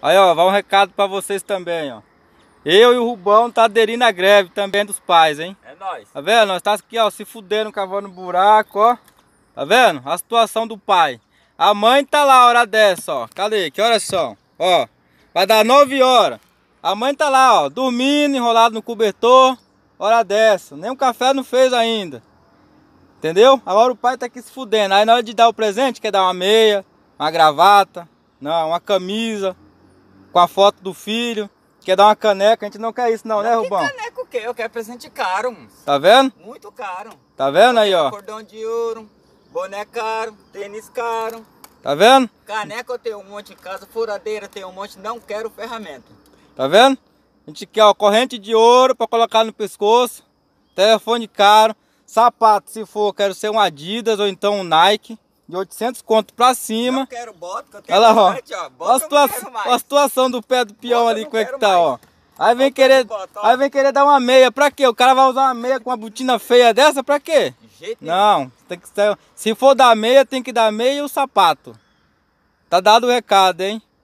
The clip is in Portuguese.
Aí, ó, vai um recado pra vocês também, ó. Eu e o Rubão tá aderindo à greve também dos pais, hein? É nóis. Tá vendo? Nós tá aqui, ó, se fudendo, cavando buraco, ó. Tá vendo? A situação do pai. A mãe tá lá hora dessa, ó. Cadê? Que horas são? Ó, vai dar 9 horas. A mãe tá lá, ó, dormindo, enrolado no cobertor. Hora dessa. Nem um café não fez ainda. Entendeu? Agora o pai tá aqui se fudendo. Aí na hora de dar o presente, quer dar uma meia, uma gravata, não, uma camisa com a foto do filho, quer dar uma caneca, a gente não quer isso não, né, não né, Rubão? caneca o quê? Eu quero presente caro, Tá vendo? Muito caro. Tá vendo aí, ó? Cordão de ouro, boné caro, tênis caro. Tá vendo? Caneca eu tenho um monte em casa, furadeira eu tenho um monte, não quero ferramenta. Tá vendo? A gente quer ó, corrente de ouro para colocar no pescoço, telefone caro, sapato se for, quero ser um Adidas ou então um Nike de 800 conto pra cima. Eu quero bota, que eu tenho Olha lá, ó. Bastante, ó. Bota, a, situa a situação do pé do peão bota, ali, como é que tá, mais. ó. Aí vem, querer, bota, aí vem querer dar uma meia, pra quê? O cara vai usar uma meia com uma botina feia dessa, pra quê? De Não, tem que, se for dar meia, tem que dar meia e o sapato. Tá dado o recado, hein?